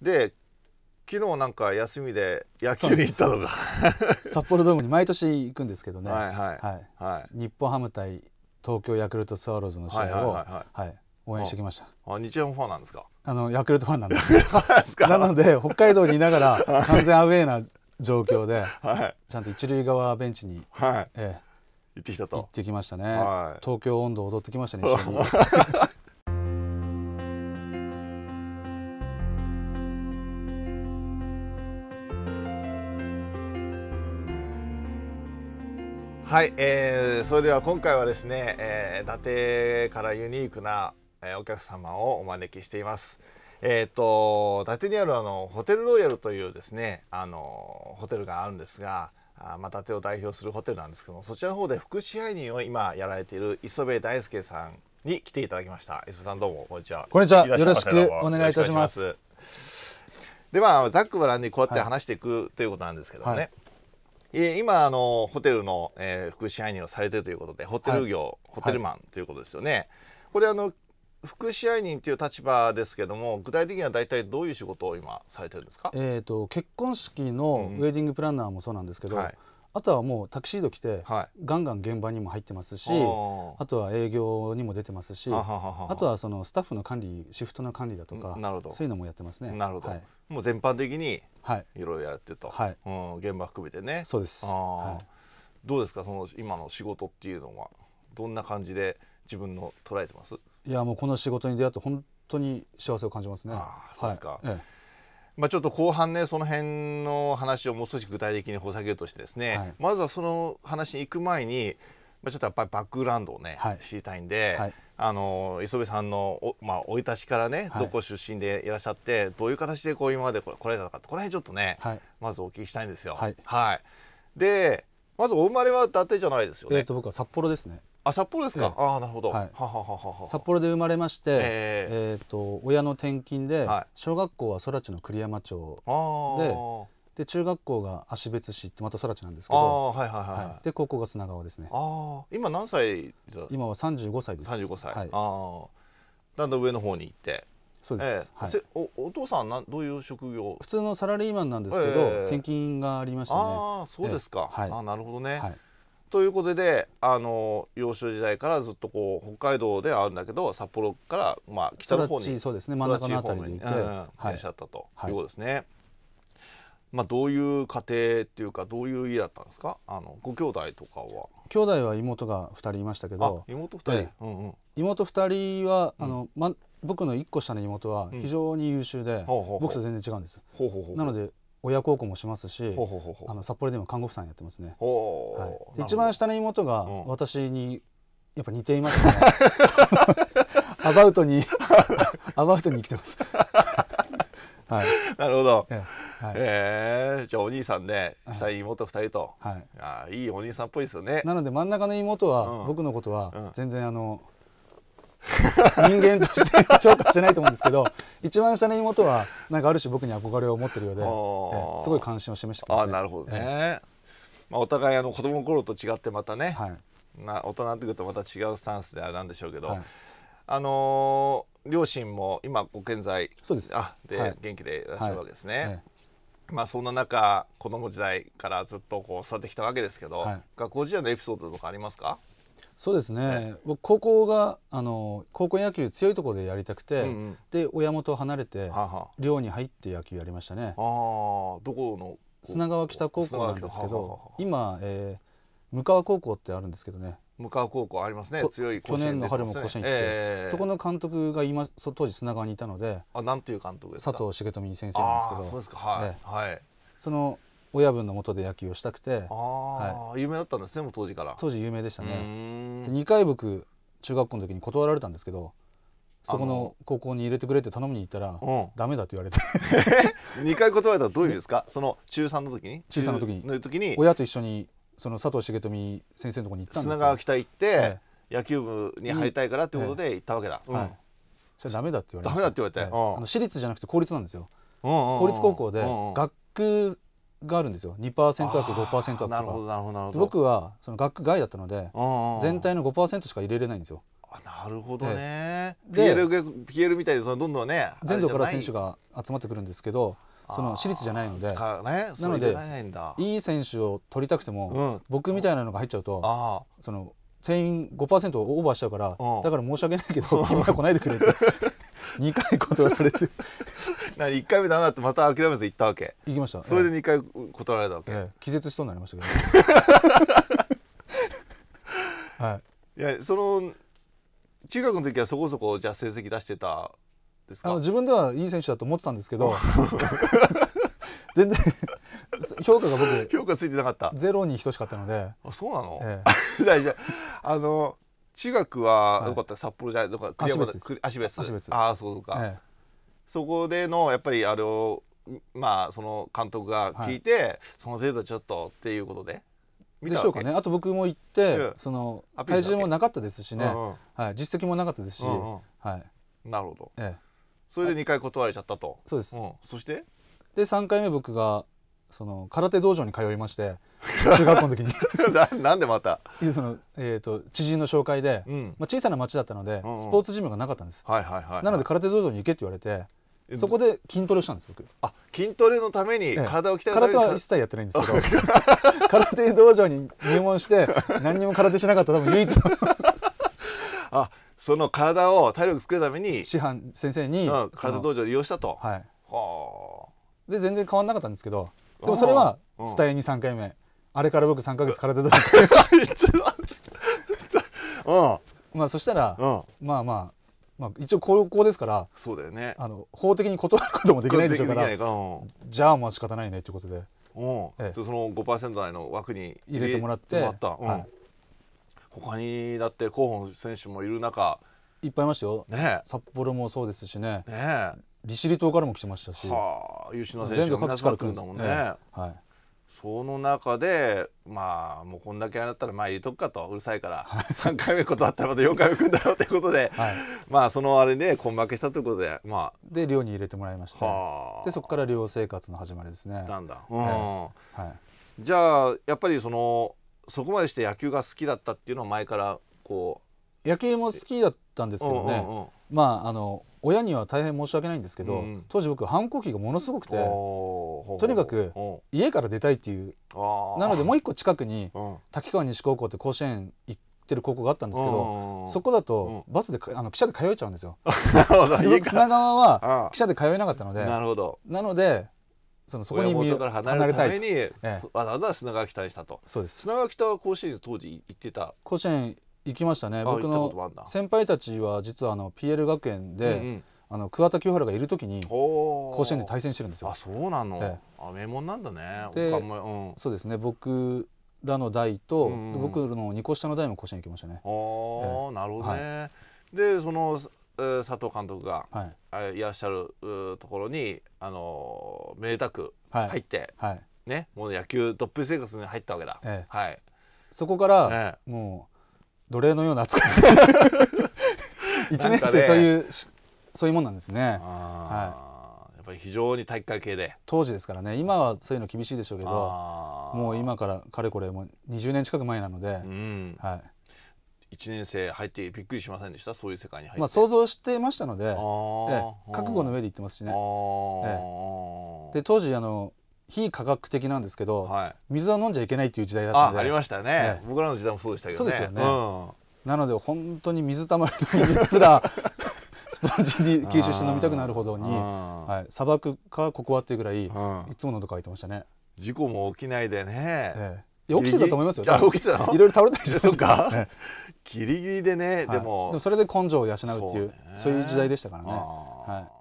で昨日なんか休みで野球に行ったのが札幌ドームに毎年行くんですけどね、はいはいはいはい、日本ハム対東京ヤクルトスワローズの試合を、はいはいはいはい、応援してきましたあ日ハムファンなんですかあのヤクルトファンなんですなので北海道にいながら完全アウェーな状況で、はい、ちゃんと一塁側ベンチに、はいええ、行ってきたと行ってきましたね、はい、東京温度踊ってきましたね一緒に はい、えー、それでは今回はですね、えー、伊達からユニークな、えー、お客様をお招きしています。えーと、伊達にあるあのホテルロイヤルというですねあのホテルがあるんですが、あまあ、伊達を代表するホテルなんですけどもそちらの方で副支配人を今やられている磯部大輔さんに来ていただきました磯部さんどうもこんにちはこんにちはよろしくお願いいたしますではざっくばらんにこうやって話していく、はい、ということなんですけどね、はい今あのホテルの、えー、福祉支配人をされてるということでホテル業、はい、ホテルマンということですよね。はい、これあの副支配人という立場ですけども具体的には大体どういう仕事を今されてるんですか、えーと、と結婚式のウェディングプランナーもそうなんですけど、うんはい、あとはもうタキシード来て、はい、ガンガン現場にも入ってますしあとは営業にも出てますしあとはそのスタッフの管理シフトの管理だとかそういうのもやってますね。なるほど、はい、もう全般的にいろいろやってると、はいうん、現場含めてね。そうです、はい、どうですかその今の仕事っていうのはどんな感じで自分の捉えてますいやもうこの仕事に出会って本当に幸せを感じますね。あそうですか、はい、ええまあ、ちょっと後半ねその辺の話をもう少し具体的に補佐下げるとしてですね、はい、まずはその話に行く前に、まあ、ちょっとやっぱりバックグラウンドをね、はい、知りたいんで、はい、あの磯部さんの生、まあ、い立ちからねどこ出身でいらっしゃって、どういう形でこう今まで来られたのかこれ辺ちょっとね、まずお聞きしたいんですよ。はい、でまずお生まれは伊達じゃないですよね。えー、と僕は札幌ですね。あ札幌ですか、えー、あなるほど、はい、はははは札幌で生まれまして、えー、えーと親の転勤で、はい、小学校は空知の栗山町で。で中学校が芦別市ってまた空知なんですけど、はいはいはい、はい、で高校が砂川ですね。あ今何歳今は三十五歳です。三十五歳。はい、あだんだん上の方に行って。そうです。えー、はい、おお父さんなんどういう職業？普通のサラリーマンなんですけど、えー、転勤がありましたね。ああそうですか。えー、はい、あなるほどね。はいということであの幼少時代からずっとこう北海道であるんだけど札幌からまあ北の方にそうですね真ん中の辺りにいらっしゃったとはいいうことですね。まあ、どういう家庭っていうかどういう家だったんですかあのご兄弟とかは兄弟は妹が二人いましたけど妹二人、うんうん、妹二人はあの、ま、僕の一個下の妹は非常に優秀で、うん、僕と全然違うんです、なので親孝行もしますしあの札幌でも看護婦さんやってますね、一番下の妹が私にやっぱ似ていますアバウトにアバウトに生きてます なるほど、ええじゃあお兄さんね下に妹2人と、い、あいいお兄さんっぽいですよねなので真ん中の妹は、僕のことは全然あの、人間として評価してないと思うんですけど一番下の妹はなんかある種僕に憧れを持ってるようで、すごい関心を示してます、ね、あなるほどね、えー、まあ、お互いあの子供の頃と違ってまたね、はい、まあ、大人ってくるとまた違うスタンスであれなんでしょうけど、はい、あのー、両親も今ご健在そうですあで、はい、元気でいらっしゃるわけですね。まあ、そんな中子供時代からずっとこう育ってきたわけですけど、学校時代のエピソードとかありますかそうですね、ね僕高校があの高校野球強いところでやりたくて、うんうん、で親元を離れて、は寮に入って野球やりましたね。あどこの砂川北高校なんですけど今、えー、向川高校ってあるんですけどね向川高校ありますね強い、去年の春も甲子園行って、えー、そこの監督が今当時砂川にいたのであなんていう監督ですか佐藤重富先生なんですけどそうですかはい、えー、はい、その親分のもとで野球をしたくてあ、はい、有名だったんですねもう当時から当時有名でしたね2回僕中学校の時に断られたんですけどそこの高校に入れてくれって頼みに行ったら、うん、ダメだって言われて2回 断られたらどういう意味ですかその中3の時に中3の時にの時に親と一緒にその佐藤重富先生のとこに行ったんですよ砂川北行って、野球部に入りたいからってことで行ったわけだ、はい、それダメだって言われてダメだって言われて、はい、あの私立じゃなくて公立なんですよ、うんうんうん、公立高校で学があるんですよ2%アップ5%アップなるほどなるほどなるほど僕はその学区外だったので全体の5%しか入れれないんですよあなるほどねで PL, PL みたいでそのどんどんね全土から選手が集まってくるんですけどその私立じゃないので、ね、なのでいい選手を取りたくても、うん、僕みたいなのが入っちゃうとあその定員5%オーバーしちゃうから、うん、だから申し訳ないけど君は来ないでくれって2 回断られて一回目だなってまた諦めず行ったわけ行きましたそれで二回断られたわけ、ええ、気絶しそうになりましたけど、はい、いやその中学の時はそこそこじゃ成績出してたですか自分ではいい選手だと思ってたんですけど 全然評価が僕評価ついてなかったゼロに等しかったのであそうなの、ええ、あの中学はよかった、はい、札幌じゃないとか足別足別ああそうか、ええそこでのやっぱりあれをまあその監督が聞いて、はい、その制度ちょっとっていうことで。でしょうかねあと僕も行って、うん、その体重もなかったですしね、うんうん、はい、実績もなかったですし、うんうん、はい、なるほど、ええ、それで2回断れちゃったと、はい、そうです、うん、そしてで3回目僕がその空手道場に通いまして 中学校の時に なんでまたその、えーと、知人の紹介で、うん、まあ、小さな町だったので、うんうん、スポーツジムがなかったんです、はいはいはい、なので空手道場に行けって言われてそこで筋トレをしたんです僕あ筋トレのために体を鍛える、ええ、空手は一切やってないんですけど 空手道場に入門して何にも空手しなかった多分唯一の あその体を体力作るために師範先生に、うん、体道場利用したとはいで全然変わんなかったんですけどでもそれは伝えに3回目、うん、あれから僕3か月空手道場 うんまあそしたら、うん、まあまあまあ、一応高校ですからそうだよ、ね、あの法的に断ることもできないでしょうから、じゃあまあ仕方ないねということで、うんええ、その5%台の枠に入れてもらってもら、うんはい、他にだって候補選手もいる中いっぱいいましたよ、ね、札幌もそうですしねね利尻島からも来てましたし、はあ、優秀な選手が各地から来るんだもんね。ええ、はいその中でまあもうこんだけあれだったらまあ入れとくかとうるさいから3回目断ったらまた4回目くんだろうということで、はい、まあそのあれで根負けしたということでまあで寮に入れてもらいましてでそこから寮生活の始まりですねなんだ、うんはい、じゃあやっぱりそのそこまでして野球が好きだったっていうのは前からこう野球も好きだったったんですけどね、うんうんうん、まああの親には大変申し訳ないんですけど、うん、当時僕反抗期がものすごくてとにかく家から出たいっていうなのでもう一個近くに、滝川西高校って甲子園行って。てる高校があったんですけど、そこだとバスで、うん、あの汽車で通えちゃうんですよ。砂川は汽車で通えなかったので、なるほど。なので。そのそこに身から離れるために、ええ、わざわざ砂川北にしたとそうです砂川北は甲子園当時行ってた甲子園行きましたね僕の先輩たちは実はあの PL 学園で、うんうんあの桑田清原がいるときに甲子園で対戦してるんですよ。あそうなの、ええ、あ名門なんだね、うん、そうですね僕らの代と、うん、僕の二個下の代も甲子園行きましたね。あえ、なるほどね、はい、でその、佐藤監督が、はい、いらっしゃるところにあのめでたく入って、はい、はい、ね、もう野球トップ生活に入ったわけだ。ええ、はい、そこから、え、もう奴隷のような扱い 一年生そういう、そういうもんなんですね。はい非常に体育会系で当時ですからね今はそういうの厳しいでしょうけどもう今からかれこれもう20年近く前なので、うん、はい、1年生入ってびっくりしませんでしたそういう世界に入って、まあ、想像してましたので、ええ、覚悟の上で言ってますしね、ええ、で当時あの非科学的なんですけど、はい、水は飲んじゃいけないっていう時代だったのでありましたね、ね、僕らの時代もそうでしたけど、ね、そうですよね、うん、なので本当に水たまりの水すら スポンジに吸収して飲みたくなるほどに、はい、砂漠かここはっていうぐらい、いつものとか入ってましたね事故も起きないでね、ええ、起きてたと思いますよあ起きてたのいろいろ倒れたりしてそうか、ね、ギリギリでね、はい、でもそれで根性を養うっていう、ね、そういう時代でしたからねはい